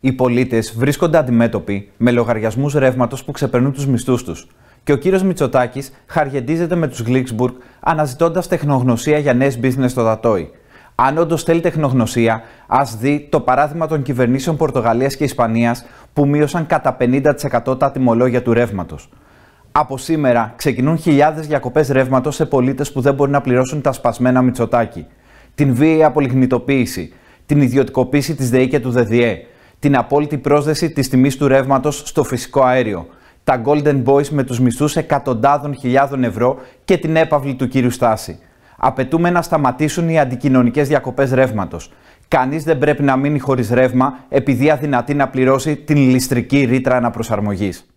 Οι πολίτες βρίσκονται αντιμέτωποι με λογαριασμούς ρεύματος που ξεπερνούν τους μισθούς τους. Και ο κύριος Μητσοτάκης χαριεντίζεται με τους Γλίξμπουργκ αναζητώντας τεχνογνωσία για νέες business στο Δατόι. Αν όντως θέλει τεχνογνωσία, ας δει το παράδειγμα των κυβερνήσεων Πορτογαλίας και Ισπανίας που μείωσαν κατά 50% τα τιμολόγια του ρεύματος. Από σήμερα ξεκινούν χιλιάδες διακοπές ρεύματος σε πολίτες που δεν μπορούν να πληρώσουν τα σπασμένα Μητσοτάκη. Την βίαιη απολιγνητοποίηση, την ιδιωτικοποίηση της ΔΕΗ και του ΔΔΕ, την απόλυτη πρόσδεση της τιμής του ρεύματος στο φυσικό αέριο, τα Golden Boys με τους μισθούς εκατοντάδων χιλιάδων ευρώ και την έπαυλη του κύριου Στάση. Απαιτούμε να σταματήσουν οι αντικοινωνικές διακοπές ρεύματος. Κανείς δεν πρέπει να μείνει χωρίς ρεύμα επειδή αδυνατεί να πληρώσει την ληστρική ρήτρα αναπροσαρμογής.